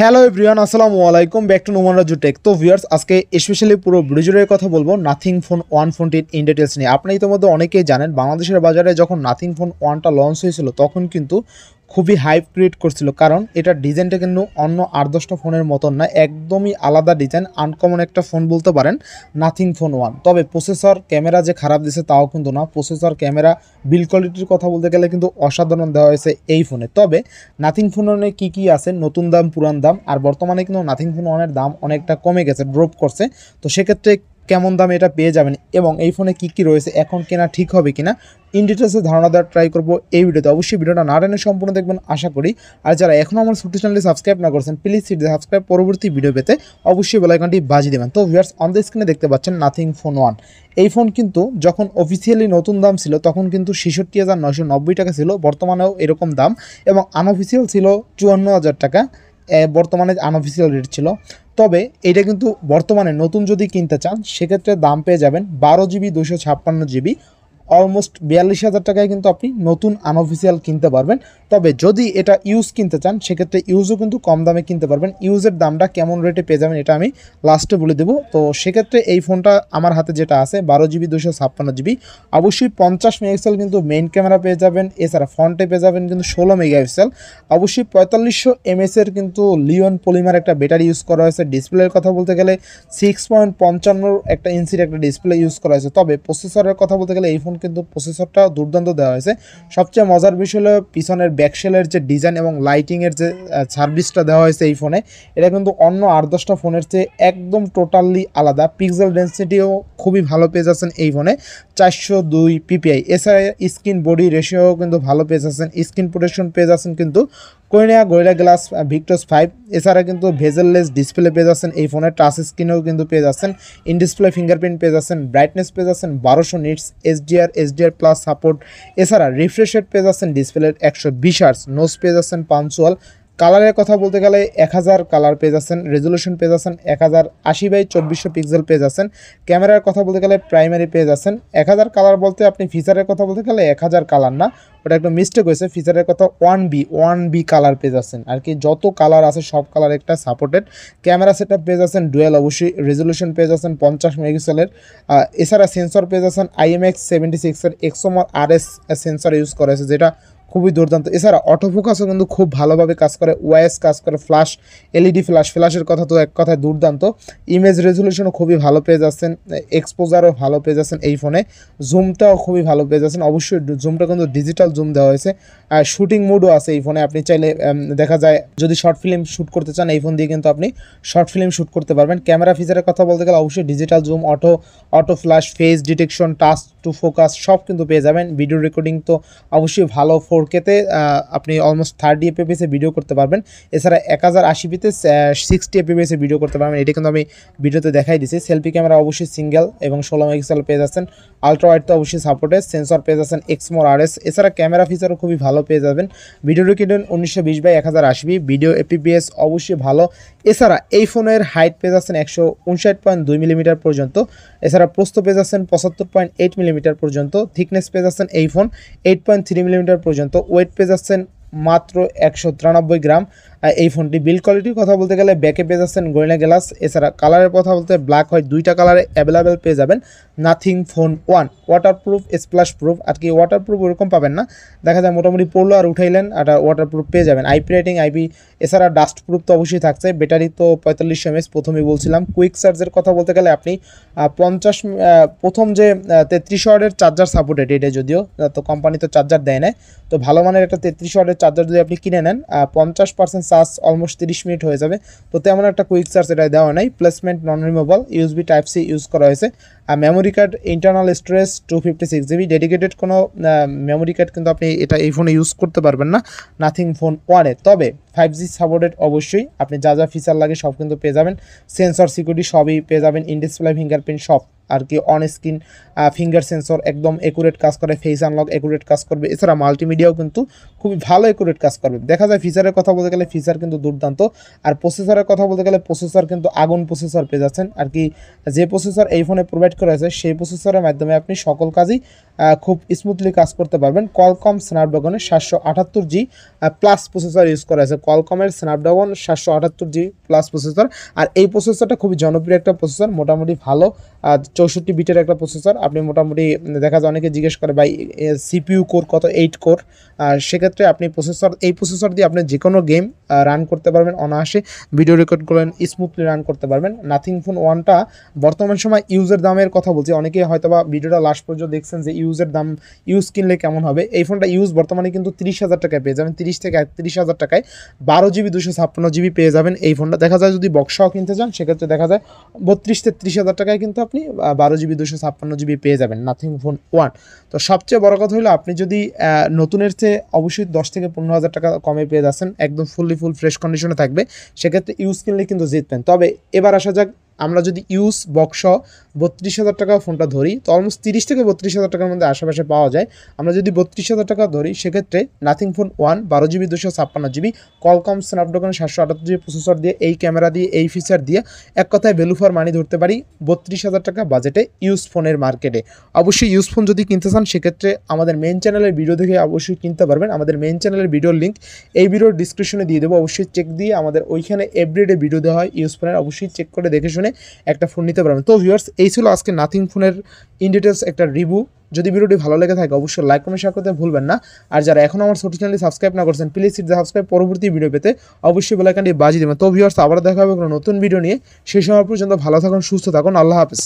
hello Brian আসসালামু আলাইকুম back to Noman Raju tech তো ভিউয়ার্স আজকে স্পেশালি পুরো ভিডিওর কথা বলবো নাথিং ফোন ওয়ান ফোনটির ইন ডিটেলস নিয়ে আপনি ইতিমধ্যে অনেকেই জানেন বাংলাদেশের বাজারে যখন নাথিং ফোন ওয়ানটা লঞ্চ হয়েছিল তখন কিন্তু খুবই হাইপ ক্রিয়েট করছিল কারণ এটার ডিজাইনটা কিন্তু অন্য আর দশটা ফোনের মতন না একদমই আলাদা ডিজাইন আনকমন একটা ফোন বলতে পারেন নাথিং ফোন ওয়ান তবে প্রসেসর ক্যামেরা যে খারাপ দিছে তাও কিন্তু না প্রসেসর ক্যামেরা বিল কোয়ালিটির কথা বলতে গেলে কিন্তু অসাধারণ দেওয়া হয়েছে এই ফোনে তবে নাথিং ফোন ওয়ানে কী কী আছে নতুন দাম পুরান দাম আর বর্তমানে কিন্তু নাথিং ফোন ওয়ানের দাম অনেকটা কমে গেছে ড্রপ করছে তো সেক্ষেত্রে কেমন দামে এটা পেয়ে যাবেন এবং এই ফোনে কি কি রয়েছে এখন কেনা ঠিক হবে কিনা ইন ডিটেলসে ধারণা দেওয়ার ট্রাই করবো এই ভিডিওতে অবশ্যই ভিডিওটা না টেনে সম্পূর্ণ দেখবেন আশা করি আর যারা এখনও আমার ছোট্ট চ্যানেলটি সাবস্ক্রাইব না করছেন প্লিজ সিটি সাবস্ক্রাইব পরবর্তী ভিডিও পেতে অবশ্যই বেলাইকনটি বাজিয়ে দেবেন তো ভিউয়ার্স অন দ্য স্ক্রিনে দেখতে পাচ্ছেন নাথিং ফোন ওয়ান এই ফোন কিন্তু যখন অফিসিয়ালি নতুন দাম ছিল তখন কিন্তু ছেষট্টি হাজার নয়শো নব্বই টাকা ছিল বর্তমানেও এরকম দাম এবং আনঅফিসিয়াল ছিল চুয়ান্ন হাজার টাকা বর্তমানে আনঅফিসিয়াল রেট ছিল তবে এটা কিন্তু বর্তমানে নতুন যদি কিনতে চান সেক্ষেত্রে দাম পেয়ে যাবেন বারো জিবি দুশো ছাপ্পান্ন জিবি অলমোস্ট বিয়াল্লিশ হাজার টাকায় কিন্তু আপনি নতুন আনঅফিসিয়াল কিনতে পারবেন তবে যদি এটা ইউজ কিনতে চান সেক্ষেত্রে ইউজও কিন্তু কম দামে কিনতে পারবেন ইউজের দামটা কেমন রেটে পেয়ে যাবেন এটা আমি লাস্টে বলে দেবো তো সেক্ষেত্রে এই ফোনটা আমার হাতে যেটা আছে বারো জিবি দুশো ছাপ্পান্ন জিবি অবশ্যই পঞ্চাশ মেগাপিক্সেল কিন্তু মেইন ক্যামেরা পেয়ে যাবেন এছাড়া ফ্রন্টে পেয়ে যাবেন কিন্তু ষোলো মেগাপিক্সেল অবশ্যই পঁয়তাল্লিশশো এমএসের কিন্তু লিওন পলিমার একটা ব্যাটারি ইউজ করা হয়েছে ডিসপ্লের কথা বলতে গেলে সিক্স পয়েন্ট পঞ্চান্নর একটা ইঞ্চির একটা ডিসপ্লে ইউজ করা হয়েছে তবে প্রসেসরের কথা বলতে গেলে এই ফোন কিন্তু প্রসেসরটা দুর্দান্ত দেওয়া হয়েছে সবচেয়ে মজার বিষয় হলো পিছনের ব্যাকশেলের যে ডিজাইন এবং লাইটিংয়ের যে সার্ভিসটা দেওয়া হয়েছে এই ফোনে এটা কিন্তু অন্য আট দশটা ফোনের চেয়ে একদম টোটালি আলাদা পিক্সেল ডেন্সিটিও খুবই ভালো পেয়ে যাচ্ছেন এই ফোনে চারশো দুই পিপিআই এছাড়া স্ক্রিন বডি রেশিও কিন্তু ভালো পেয়ে যাচ্ছেন স্ক্রিন প্রোটেকশন পেয়ে যাচ্ছেন কিন্তু Corning Gorilla glass Victus five এছাড়া কিন্তু ভেজেললেস ডিসপ্লে পেয়ে যাচ্ছেন এই ফোনের টাচ স্ক্রিনেও কিন্তু পেয়ে যাচ্ছেন ইন ডিসপ্লে ফিঙ্গারপ্রিন্ট পেয়ে যাচ্ছেন ব্রাইটনেস পেয়ে যাচ্ছেন বারোশো nits SDR SDR plus support এছাড়া রিফ্রেশ পেয়ে যাচ্ছেন ডিসপ্লের একশো বিশ আর্স নোজ পেয়ে যাচ্ছেন পাঞ্চুয়াল কালারের কথা বলতে গেলে এক হাজার কালার পেজ আছেন রেজলিউশন পেজ আছেন এক হাজার আশি বাই চব্বিশশো পিক্সেল পেজ আছেন ক্যামেরার কথা বলতে গেলে প্রাইমারি পেজ আছেন এক হাজার কালার বলতে আপনি ফিচারের কথা বলতে গেলে এক হাজার কালার না ওটা একটু মিস্টেক হয়েছে ফিচারের কথা one B one B colour পেজ আছেন আর কি যত কালার আছে সব কালার একটা সাপোর্টেড ক্যামেরা সেট পেজ আছেন ডুয়েল অবশ্যই রেজলিউশন পেজ আছেন পঞ্চাশ মেগাপিক্সেলের এছাড়া সেন্সর পেজ আছেন আইএমএক্স সেভেন্টি সিক্সের Exmor R S sensor use করেছে যেটা খুবই দুর্দান্ত এছাড়া অটো ফোকাসও কিন্তু খুব ভালোভাবে কাজ করে ওয়াইএস কাজ করে ফ্ল্যাশ এলইডি ফ্ল্যাশ ফ্ল্যাশের কথা তো এক কথায় দুর্দান্ত ইমেজ রেজলিউশনও খুবই ভালো পেয়ে যাচ্ছেন এক্সপোজারও ভালো পেয়ে যাচ্ছেন এই ফোনে জুমটাও খুবই ভালো পেয়ে যাচ্ছেন অবশ্যই জুমটা কিন্তু ডিজিটাল জুম দেওয়া হয়েছে আর শুটিং মুডও আছে এই ফোনে আপনি চাইলে দেখা যায় যদি শর্ট ফিল্ম শ্যুট করতে চান এই ফোন দিয়ে কিন্তু আপনি শর্ট ফিল্ম শ্যুট করতে পারবেন ক্যামেরা ফিচারের কথা বলতে গেলে অবশ্যই digital zoom auto auto flash face detection touch to focus সব কিন্তু পেয়ে যাবেন ভিডিও রেকর্ডিং তো অবশ্যই ভালো ফোর ফোর কেতে আপনি অলমোস্ট থার্টি এপিপিএসে ভিডিও করতে পারবেন এছাড়া এক হাজার আশি পিতে সিক্সটি এপিপিএসে ভিডিও করতে পারবেন এটি কিন্তু আমি ভিডিওতে দেখাই দিছি সেলফি ক্যামেরা অবশ্যই সিঙ্গেল এবং ষোলো মেগাপিক্সেল পেয়ে যাচ্ছেন আলট্রা ওয়াইড তো অবশ্যই সাপোর্টেড সেন্সর পেয়ে যাচ্ছেন এক্সমোর আর এস এছাড়া ক্যামেরা ফিচারও খুবই ভালো পেয়ে যাবেন ভিডিও রেকর্ডেন উনিশশো বিশ বাই এক হাজার আশিবি ভিডিও এপিপিএস অবশ্যই ভালো এছাড়া এই ফোনের হাইট পেয়ে যাচ্ছেন একশো উনষাট পয়েন্ট দুই মিলিমিটার পর্যন্ত এছাড়া প্রস্ত পেয়ে যাচ্ছেন পঁচাত্তর পয়েন্ট এইট মিলিমিটার পর্যন্ত থিকনেস পেয়ে যাচ্ছেন এই phone eight point three millimetre পর্যন্ত তো ওয়েট পেজ যাচ্ছেন মাত্র একশো গ্রাম এই ফোনটি বিল্ড কোয়ালিটির কথা বলতে গেলে ব্যাকে পেয়ে যাচ্ছেন গোয়েলা গ্লাস এছাড়া কালারের কথা বলতে ব্ল্যাক হোয়াইট দুইটা কালারে অ্যাভেলেবেল পেয়ে যাবেন Nothing Phone one waterproof splash proof আর কি ওয়াটারপ্রুফ ওরকম পাবেন না দেখা যায় মোটামুটি পড়লো আর উঠাইলেন আর ওয়াটারপ্রুফ পেয়ে যাবেন আইপি রাইটিং আইপি এছাড়া ডাস্ট প্রুফ তো অবশ্যই থাকছে ব্যাটারি তো পঁয়তাল্লিশ এমএস প্রথমেই বলছিলাম কুইক চার্জের কথা বলতে গেলে আপনি পঞ্চাশ প্রথম যে তেত্রিশ ওয়ার্ডের চার্জার সাপোর্টেড এটা যদিও তো কোম্পানি তো চার্জার দেয় না তো ভালো মানের একটা তেত্রিশ ওয়ার্ডের চার্জার যদি আপনি কিনে নেন পঞ্চাশ পার্সেন্ট চার্জ অলমোস্ট তিরিশ মিনিট হয়ে যাবে তো তেমন একটা কুইক চার্জ এটা দেওয়া নাই placement non removal USB type C use করা হয়েছে আর memory card internal storage two fifty six GB dedicated কোনো মেমোরি কার্ড কিন্তু আপনি এটা এই ফোনে ইউজ করতে পারবেন না নাথিং ফোন ওয়ানে তবে ফাইভ জি সাপোর্টেড অবশ্যই আপনি যা যা ফিচার লাগে সব কিন্তু পেয়ে যাবেন সেন্সর সিকিউরিটি সবই পেয়ে যাবেন ইন ডিসপ্লে ফিঙ্গারপ্রিন্ট সব আর কি অন স্ক্রিন ফিঙ্গার সেন্সর একদম একুরেট কাজ করে ফেস আনলক একুরেট কাজ করবে এছাড়া মাল্টিমিডিয়াও কিন্তু খুবই ভালো একুরেট কাজ করবে দেখা যায় ফিচারের কথা বলতে গেলে ফিচার কিন্তু দুর্দান্ত আর প্রসেসরের কথা বলতে গেলে প্রসেসর কিন্তু আগুন প্রসেসর পেয়ে যাচ্ছেন আর কি যে প্রসেসর এই ফোনে প্রোভাইড করা হয়েছে সেই প্রসেসরের মাধ্যমে আপনি সকল কাজই খুব স্মুথলি কাজ করতে পারবেন কলকম স্ন্যাপড্রাগনে সাতশো আটাত্তর জি প্লাস প্রসেসর ইউজ করা আছে কলকমের স্ন্যাপড্রাগন সাতশো আটাত্তর জি প্লাস প্রসেসর আর এই প্রসেসরটা খুবই জনপ্রিয় একটা প্রসেসর মোটামুটি ভালো চৌষট্টি বিটের একটা প্রসেসর আপনি মোটামুটি দেখা যায় অনেকে জিজ্ঞেস করে ভাই সিপিইউ কোর কত এইট কোর সেক্ষেত্রে আপনি প্রসেসর এই প্রসেসর দিয়ে আপনি যে কোনো গেম রান করতে পারবেন অনায়াসে ভিডিও রেকর্ড করলেন স্মুথলি রান করতে পারবেন নাথিং ফোন ওয়ানটা বর্তমান সময় ইউজের দামের কথা বলছি অনেকে হয়তোবা ভিডিওটা লাস্ট পর্যন্ত দেখছেন যে ইউজের দাম ইউজ কিনলে কেমন হবে এই ফোনটা ইউজ বর্তমানে কিন্তু তিরিশ হাজার টাকায় পেয়ে যাবেন তিরিশ থেকে একত্রিশ হাজার টাকায় বারো জিবি দুশো ছাপ্পান্ন জিবি পেয়ে যাবেন এই ফোনটা দেখা যায় যদি বক্সাও কিনতে চান সেক্ষেত্রে দেখা যায় বত্রিশ থেকে তিরিশ হাজার টাকায় কিন্তু আপনি বারো জিবি দুশো ছাপ্পান্ন জিবি পেয়ে যাবেন নাথিং ফোন ওয়ান তো সবচেয়ে বড় কথা হলো আপনি যদি নতুনের চেয়ে অবশ্যই দশ থেকে পনেরো হাজার টাকা কমে পেয়ে যাচ্ছেন একদম ফুললি ফুল ফ্রেশ কন্ডিশনে থাকবে সেক্ষেত্রে ইউজ কিনলে কিন্তু জিতবেন তবে এবার আসা যাক আমরা যদি ইউজ বক্স বত্রিশ হাজার টাকা ফোনটা ধরি তো অলমোস্ট তিরিশ থেকে বত্রিশ হাজার টাকার মধ্যে আশেপাশে পাওয়া যায় আমরা যদি বত্রিশ হাজার টাকা ধরি সেক্ষেত্রে নাথিং ফোন ওয়ান বারো জিবি দুশো ছাপ্পান্ন জিবি কলকম স্ন্যাপড্রাগন সাতশো আটাত্তর জিবি প্রসেসর দিয়ে এই ক্যামেরা দিয়ে এই ফিচার দিয়ে এক কথায় ভ্যালু ফর মানি ধরতে পারি বত্রিশ হাজার টাকা বাজেটে ইউজ ফোনের মার্কেটে অবশ্যই ইউজ ফোন যদি কিনতে চান সেক্ষেত্রে আমাদের মেন চ্যানেলের ভিডিও দেখে অবশ্যই কিনতে পারবেন আমাদের মেন চ্যানেলের ভিডিওর লিঙ্ক এই ভিডিওর ডিসক্রিপশনে দিয়ে দেবো অবশ্যই চেক দিয়ে আমাদের ওইখানে এভরিডে ভিডিও দেওয়া হয় ইউজ ফোনের অবশ্যই চেক করে দেখে শুনে একটা ফোন নিতে পারবেন তো ভিউয়ার্স এই ছিল আজকে নাথিং ফোনের ইন ডিটেলস একটা রিভিউ যদি ভিডিওটি ভালো লেগে থাকে অবশ্যই লাইক কমেন্ট শেয়ার করতে ভুলবেন না আর যারা এখন আমার ছোটো চ্যানেলটি সাবস্ক্রাইব না করছেন প্লিজ সিট সাবস্ক্রাইব পরবর্তী ভিডিও পেতে অবশ্যই বেলাইকানটি বাজি দেবেন তো ভিউর্স আবার দেখা হবে কোনো নতুন ভিডিও নিয়ে সেই সময় পর্যন্ত ভালো থাকুন সুস্থ থাকুন আল্লাহ হাফিজ